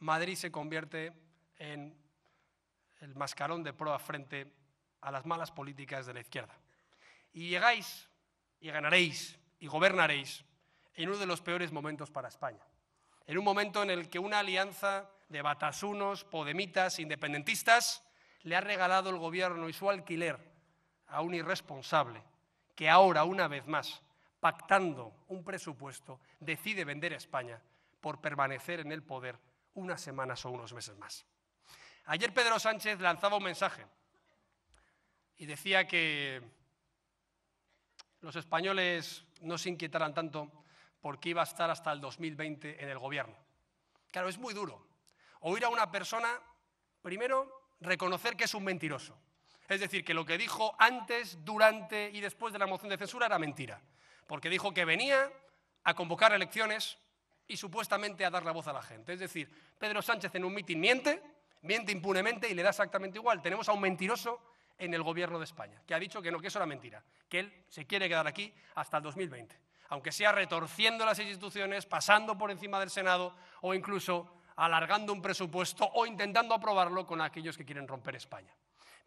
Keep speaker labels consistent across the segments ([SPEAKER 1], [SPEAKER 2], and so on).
[SPEAKER 1] Madrid se convierte en el mascarón de proa frente a las malas políticas de la izquierda. Y llegáis y ganaréis y gobernaréis en uno de los peores momentos para España. En un momento en el que una alianza de batasunos, podemitas, independentistas, le ha regalado el gobierno y su alquiler a un irresponsable que ahora, una vez más, pactando un presupuesto, decide vender a España por permanecer en el poder unas semanas o unos meses más. Ayer Pedro Sánchez lanzaba un mensaje y decía que los españoles no se inquietaran tanto porque iba a estar hasta el 2020 en el gobierno. Claro, es muy duro oír a una persona, primero, reconocer que es un mentiroso. Es decir, que lo que dijo antes, durante y después de la moción de censura era mentira. Porque dijo que venía a convocar elecciones, y supuestamente a dar la voz a la gente. Es decir, Pedro Sánchez en un mitin miente, miente impunemente y le da exactamente igual. Tenemos a un mentiroso en el gobierno de España, que ha dicho que no, que eso era mentira, que él se quiere quedar aquí hasta el 2020, aunque sea retorciendo las instituciones, pasando por encima del Senado o incluso alargando un presupuesto o intentando aprobarlo con aquellos que quieren romper España.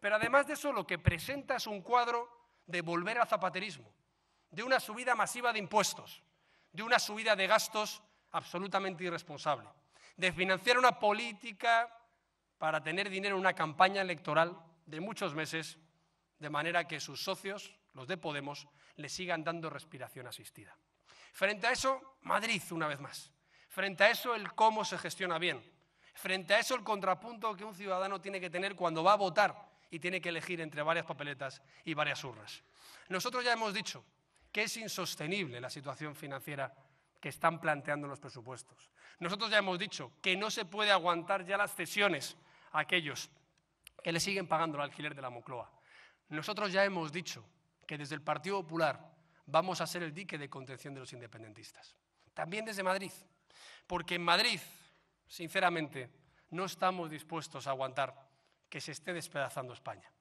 [SPEAKER 1] Pero además de eso, lo que presenta es un cuadro de volver al zapaterismo, de una subida masiva de impuestos, de una subida de gastos absolutamente irresponsable, de financiar una política para tener dinero en una campaña electoral de muchos meses, de manera que sus socios, los de Podemos, le sigan dando respiración asistida. Frente a eso, Madrid, una vez más. Frente a eso, el cómo se gestiona bien. Frente a eso, el contrapunto que un ciudadano tiene que tener cuando va a votar y tiene que elegir entre varias papeletas y varias urnas. Nosotros ya hemos dicho que es insostenible la situación financiera que están planteando los presupuestos. Nosotros ya hemos dicho que no se puede aguantar ya las cesiones a aquellos que le siguen pagando el alquiler de la Moncloa. Nosotros ya hemos dicho que desde el Partido Popular vamos a ser el dique de contención de los independentistas. También desde Madrid, porque en Madrid, sinceramente, no estamos dispuestos a aguantar que se esté despedazando España.